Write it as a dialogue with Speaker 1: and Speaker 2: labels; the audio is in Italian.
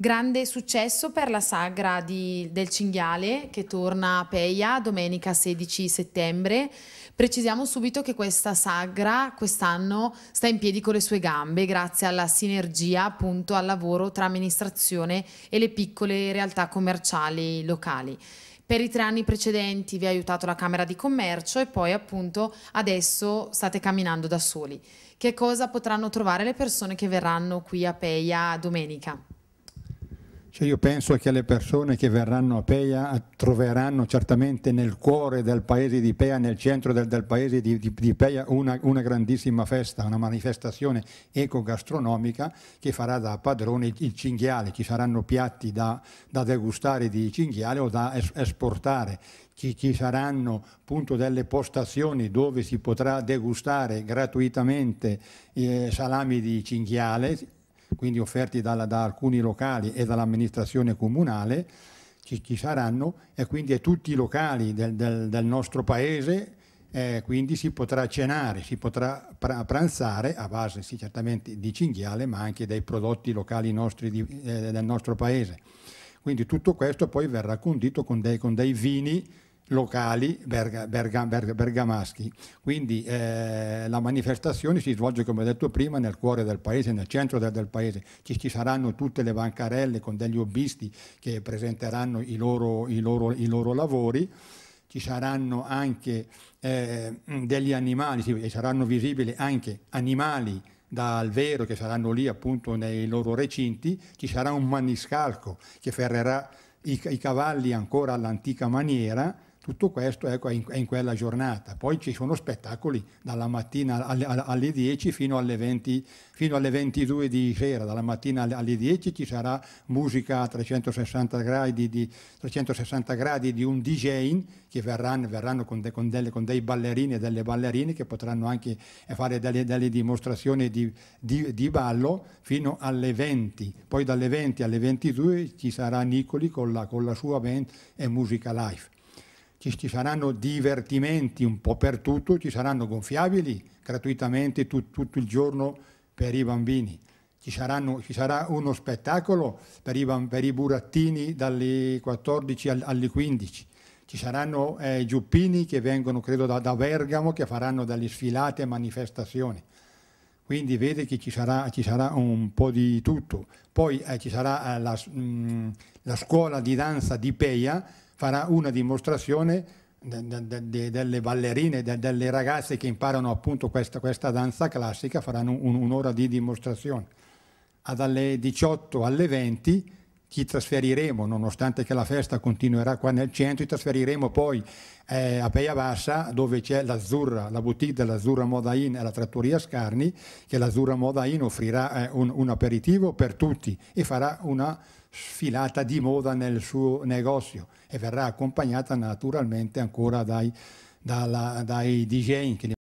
Speaker 1: Grande successo per la sagra di, del cinghiale che torna a Peia domenica 16 settembre. Precisiamo subito che questa sagra quest'anno sta in piedi con le sue gambe grazie alla sinergia appunto al lavoro tra amministrazione e le piccole realtà commerciali locali. Per i tre anni precedenti vi ha aiutato la Camera di Commercio e poi appunto adesso state camminando da soli. Che cosa potranno trovare le persone che verranno qui a Peia domenica?
Speaker 2: Cioè io penso che le persone che verranno a Pea troveranno certamente nel cuore del paese di Pea, nel centro del, del paese di, di, di Pea, una, una, grandissima festa, una manifestazione ecogastronomica che farà da padrone il cinghiale. Ci saranno piatti da, da degustare di cinghiale o da es, esportare. Ci, ci, saranno appunto delle postazioni dove si potrà degustare gratuitamente eh, salami di cinghiale quindi offerti dalla, da alcuni locali e dall'amministrazione comunale, ci, ci, saranno e quindi a tutti i locali del, del, del nostro paese eh, quindi si potrà cenare, si potrà pranzare a base sì, certamente di cinghiale ma anche dei prodotti locali nostri di, eh, del nostro paese. Quindi tutto questo poi verrà condito con dei, con dei vini locali berga, berga, berga, bergamaschi. Quindi eh, la manifestazione si svolge, come detto prima, nel cuore del paese, nel centro del, del paese. Ci, ci, saranno tutte le bancarelle con degli hobbisti che presenteranno i loro, i loro, i loro lavori. Ci saranno anche eh, degli animali, sì, saranno visibili anche animali dal vero che saranno lì appunto nei loro recinti, ci sarà un maniscalco che ferrerà i, i cavalli ancora all'antica maniera tutto questo ecco, è, in, è, in, quella giornata. Poi ci sono spettacoli dalla mattina alle, alle 10 fino alle, 20, fino alle, 22 di sera. Dalla mattina alle, alle 10 ci sarà musica a 360 gradi di, 360 gradi di un DJ che verranno, verranno con, de, con, delle, con, dei ballerini e delle ballerine che potranno anche fare delle, delle dimostrazioni di, di, di ballo fino alle 20. Poi dalle 20 alle 22 ci sarà Nicoli con la, con la sua band e musica live ci, saranno divertimenti un po' per tutto, ci saranno gonfiabili gratuitamente tu, tutto il giorno per i bambini, ci, saranno, ci sarà uno spettacolo per i, per i, burattini dalle 14 alle 15, ci saranno eh, giuppini che vengono credo da, da Bergamo che faranno delle sfilate e manifestazioni quindi vede che ci sarà, ci sarà, un po' di tutto. Poi eh, ci sarà eh, la, mh, mm, la, scuola di danza di Peia farà una dimostrazione de, de, de, delle ballerine, delle ragazze che imparano appunto questa, questa danza classica, faranno un, un'ora di dimostrazione. dalle 18 alle 20 chi trasferiremo, nonostante che la festa continuerà qua nel centro, ci trasferiremo poi eh, a Peia Bassa dove c'è l'Azzurra, la boutique dell'Azzurra Moda Modain e la trattoria Scarni, che l'Azzurra Modain offrirà eh, un, un, aperitivo per tutti e farà una sfilata di moda nel suo negozio e verrà accompagnata naturalmente ancora dai, dalla, dai DJ